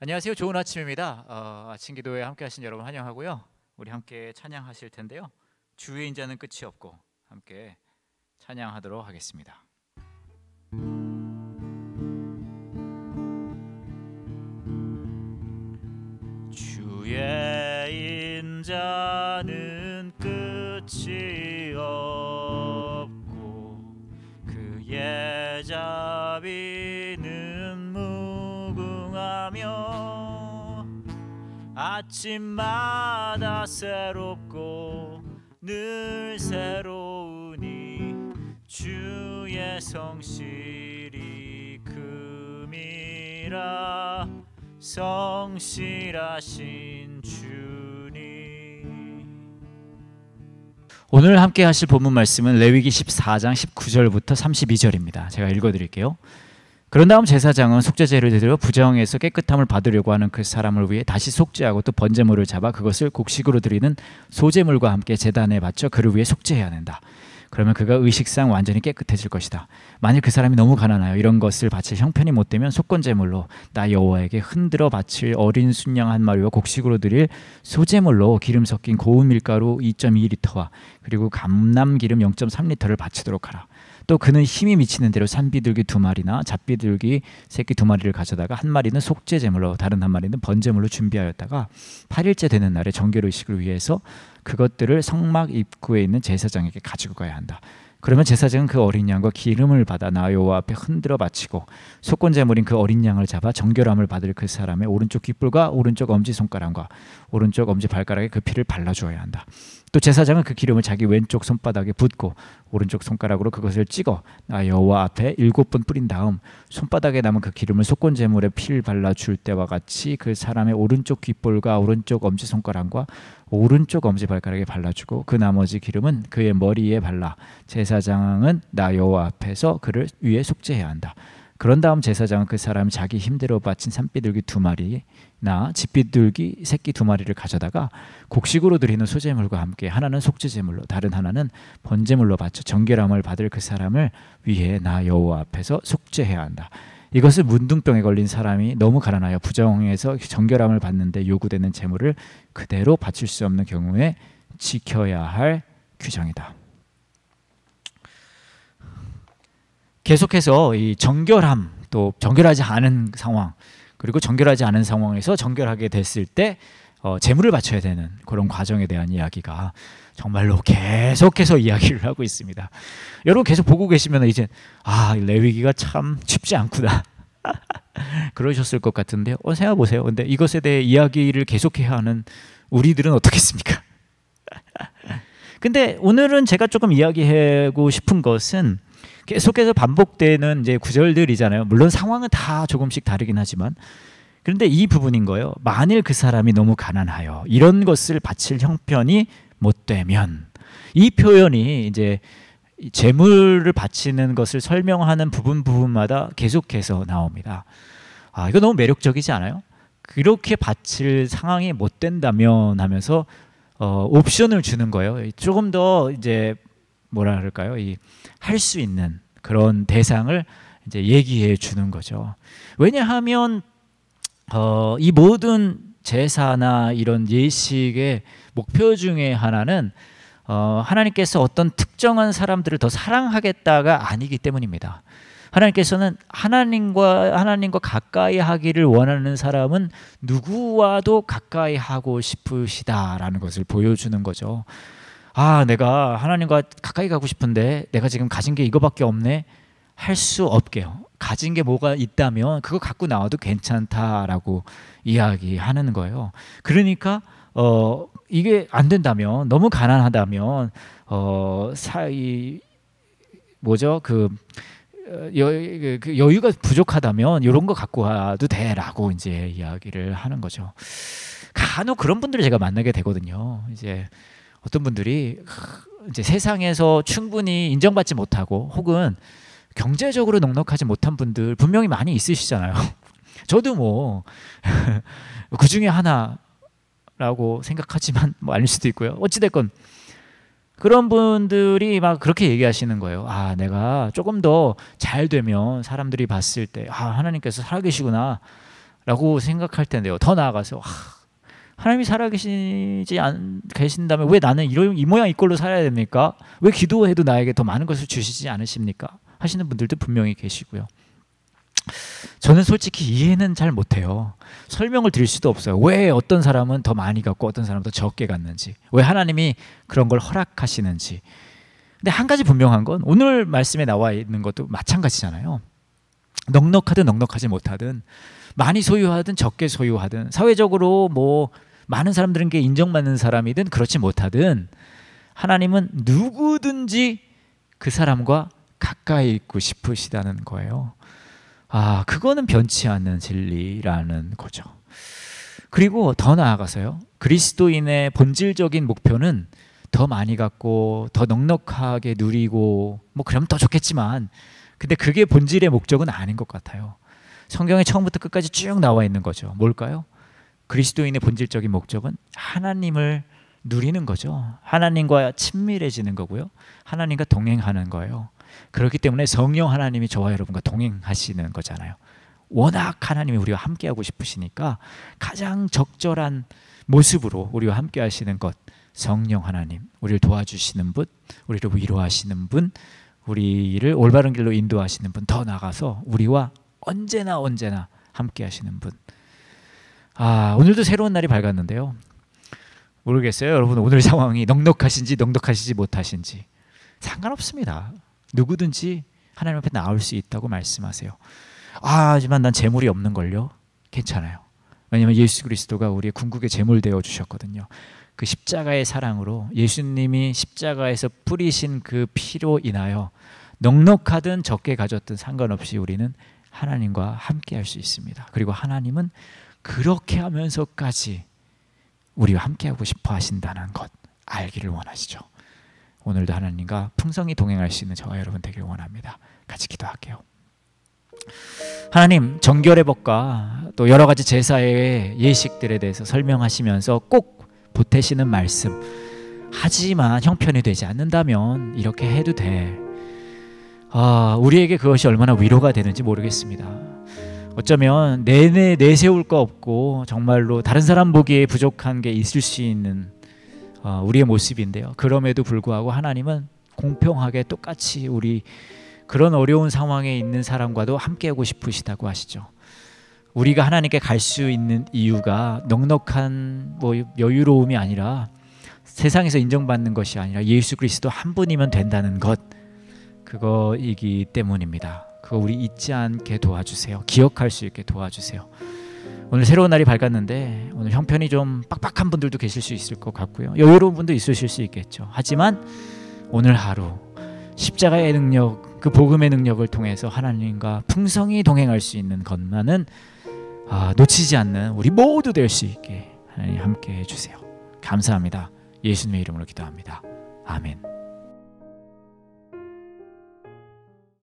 안녕하세요. 좋은 아침입니다. 어, 아침 기도에 함께 하신 여러분 환영하고요. 우리 함께 찬양하실 텐데요. 주의 인자는 끝이 없고 함께 찬양하도록 하겠습니다. 주의 인자는 아침마다 새롭고 늘 새로우니 주의 성실이 금이라 성실하신 주님 오늘 함께 하실 본문 말씀은 레위기 14장 19절부터 32절입니다. 제가 읽어 드릴게요. 그런 다음 제사장은 속죄제를 드려 부정에서 깨끗함을 받으려고 하는 그 사람을 위해 다시 속죄하고 또 번제물을 잡아 그것을 곡식으로 드리는 소제물과 함께 재단에 바쳐 그를 위해 속죄해야 된다. 그러면 그가 의식상 완전히 깨끗해질 것이다. 만일 그 사람이 너무 가난하여 이런 것을 바칠 형편이 못 되면 속건제물로 나 여호와에게 흔들어 바칠 어린 순양 한 마리와 곡식으로 드릴 소제물로 기름 섞인 고운 밀가루 2.2리터와 그리고 감남 기름 0.3리터를 바치도록 하라. 또 그는 힘이 미치는 대로 산비둘기 두 마리나 잡비둘기 새끼 두 마리를 가져다가 한 마리는 속죄 제물로 다른 한 마리는 번제물로 준비하였다가 8일째 되는 날에 정결 의식을 위해서 그것들을 성막 입구에 있는 제사장에게 가지고 가야 한다. 그러면 제사장은 그 어린 양과 기름을 받아 나 여호와 앞에 흔들어 바치고 속건 제물인 그 어린 양을 잡아 정결함을 받을 그 사람의 오른쪽 귓불과 오른쪽 엄지 손가락과 오른쪽 엄지 발가락에 그 피를 발라 주어야 한다. 또 제사장은 그 기름을 자기 왼쪽 손바닥에 붓고 오른쪽 손가락으로 그것을 찍어 나 여호와 앞에 일곱 번 뿌린 다음 손바닥에 남은 그 기름을 속건 제물에 피를 발라 줄 때와 같이 그 사람의 오른쪽 귓볼과 오른쪽 엄지 손가락과 오른쪽 엄지 발가락에 발라주고 그 나머지 기름은 그의 머리에 발라 제사장은 나 여호와 앞에서 그를 위해 속죄해야 한다. 그런 다음 제사장은 그 사람이 자기 힘대로 바친 산비둘기 두 마리나 집비둘기 새끼 두 마리를 가져다가 곡식으로 드리는 소재물과 함께 하나는 속죄제물로 다른 하나는 번제물로 바쳐 정결함을 받을 그 사람을 위해 나 여호와 앞에서 속죄해야 한다. 이것을 문둥병에 걸린 사람이 너무 가난하여 부정에서 정결함을 받는데 요구되는 재물을 그대로 바칠 수 없는 경우에 지켜야 할 규정이다. 계속해서 이 정결함 또 정결하지 않은 상황 그리고 정결하지 않은 상황에서 정결하게 됐을 때 어, 재물을 바쳐야 되는 그런 과정에 대한 이야기가 정말로 계속해서 이야기를 하고 있습니다. 여러분 계속 보고 계시면 이제 아 레위기가 참 쉽지 않구나 그러셨을 것 같은데 어, 생각 보세요. 근데 이것에 대해 이야기를 계속해야 하는 우리들은 어떻겠습니까? 근데 오늘은 제가 조금 이야기하고 싶은 것은 계속해서 반복되는 이제 구절들이잖아요. 물론 상황은 다 조금씩 다르긴 하지만 그런데 이 부분인 거예요. 만일 그 사람이 너무 가난하여 이런 것을 바칠 형편이 못 되면 이 표현이 이제 재물을 바치는 것을 설명하는 부분 부분마다 계속해서 나옵니다. 아, 이거 너무 매력적이지 않아요? 그렇게 바칠 상황이 못 된다면 하면서 어, 옵션을 주는 거예요. 조금 더 이제 뭐라 그까요이 할 수 있는 그런 대상을 이제 얘기해 주는 거죠. 왜냐하면 어, 이 모든 제사나 이런 예식의 목표 중에 하나는 어, 하나님께서 어떤 특정한 사람들을 더 사랑하겠다가 아니기 때문입니다. 하나님께서는 하나님과 하나님과 가까이 하기를 원하는 사람은 누구와도 가까이 하고 싶으시다라는 것을 보여주는 거죠. 아, 내가 하나님과 가까이 가고 싶은데 내가 지금 가진 게 이거밖에 없네. 할 수 없게요. 가진 게 뭐가 있다면 그거 갖고 나와도 괜찮다라고 이야기하는 거예요. 그러니까 어 이게 안 된다면 너무 가난하다면 어사이 뭐죠 그 여, 그, 그 유가 부족하다면 이런 거 갖고 와도 돼라고 이제 이야기를 하는 거죠. 간혹 그런 분들을 제가 만나게 되거든요. 이제 어떤 분들이 이제 세상에서 충분히 인정받지 못하고 혹은 경제적으로 넉넉하지 못한 분들 분명히 많이 있으시잖아요. 저도 뭐 그 중에 하나라고 생각하지만 뭐 아닐 수도 있고요. 어찌 됐건 그런 분들이 막 그렇게 얘기하시는 거예요. 아, 내가 조금 더 잘 되면 사람들이 봤을 때, 아, 하나님께서 살아계시구나. 라고 생각할 텐데요. 더 나아가서, 아, 하나님이 살아계시지 않, 계신다면 왜 나는 이런, 이 모양 이꼴로 살아야 됩니까? 왜 기도해도 나에게 더 많은 것을 주시지 않으십니까? 하시는 분들도 분명히 계시고요. 저는 솔직히 이해는 잘 못해요. 설명을 드릴 수도 없어요. 왜 어떤 사람은 더 많이 갖고 어떤 사람은 더 적게 갖는지, 왜 하나님이 그런 걸 허락하시는지. 근데 한 가지 분명한 건 오늘 말씀에 나와 있는 것도 마찬가지잖아요. 넉넉하든 넉넉하지 못하든 많이 소유하든 적게 소유하든 사회적으로 뭐 많은 사람들에게 인정받는 사람이든 그렇지 못하든 하나님은 누구든지 그 사람과 가까이 있고 싶으시다는 거예요. 아, 그거는 변치 않는 진리라는 거죠. 그리고 더 나아가서요. 그리스도인의 본질적인 목표는 더 많이 갖고 더 넉넉하게 누리고 뭐 그럼 더 좋겠지만 근데 그게 본질의 목적은 아닌 것 같아요. 성경에 처음부터 끝까지 쭉 나와 있는 거죠. 뭘까요? 그리스도인의 본질적인 목적은 하나님을 누리는 거죠. 하나님과 친밀해지는 거고요. 하나님과 동행하는 거예요. 그렇기 때문에 성령 하나님이 저와 여러분과 동행하시는 거잖아요. 워낙 하나님이 우리와 함께하고 싶으시니까 가장 적절한 모습으로 우리와 함께하시는 것 성령 하나님 우리를 도와주시는 분 우리를 위로하시는 분 우리를 올바른 길로 인도하시는 분더 나가서 우리와 언제나 언제나 함께하시는 분 아, 오늘도 새로운 날이 밝았는데요. 모르겠어요. 여러분 오늘 상황이 넉넉하신지 넉넉하시지 못하신지 상관없습니다. 누구든지 하나님 앞에 나올 수 있다고 말씀하세요. 아, 하지만 난 재물이 없는 걸요. 괜찮아요. 왜냐면 예수 그리스도가 우리의 궁극의 재물 되어 주셨거든요. 그 십자가의 사랑으로 예수님이 십자가에서 뿌리신 그 피로 인하여 넉넉하든 적게 가졌든 상관없이 우리는 하나님과 함께 할 수 있습니다. 그리고 하나님은 그렇게 하면서까지 우리와 함께 하고 싶어 하신다는 것 알기를 원하시죠. 오늘도 하나님과 풍성히 동행할 수 있는 저와 여러분 되길 원합니다. 같이 기도할게요. 하나님 정결의 법과 또 여러 가지 제사의 예식들에 대해서 설명하시면서 꼭 보태시는 말씀 하지만 형편이 되지 않는다면 이렇게 해도 돼. 아, 우리에게 그것이 얼마나 위로가 되는지 모르겠습니다. 어쩌면 내내 내세울 거 없고 정말로 다른 사람 보기에 부족한 게 있을 수 있는 어, 우리의 모습인데요. 그럼에도 불구하고 하나님은 공평하게 똑같이 우리 그런 어려운 상황에 있는 사람과도 함께하고 싶으시다고 하시죠. 우리가 하나님께 갈 수 있는 이유가 넉넉한 뭐 여유로움이 아니라 세상에서 인정받는 것이 아니라 예수 그리스도 한 분이면 된다는 것 그거이기 때문입니다. 그거 우리 잊지 않게 도와주세요. 기억할 수 있게 도와주세요. 오늘 새로운 날이 밝았는데 오늘 형편이 좀 빡빡한 분들도 계실 수 있을 것 같고요. 여유로운 분도 있으실 수 있겠죠. 하지만 오늘 하루 십자가의 능력, 그 복음의 능력을 통해서 하나님과 풍성히 동행할 수 있는 것만은 아, 놓치지 않는 우리 모두 될 수 있게 하나님 함께 해주세요. 감사합니다. 예수님의 이름으로 기도합니다. 아멘.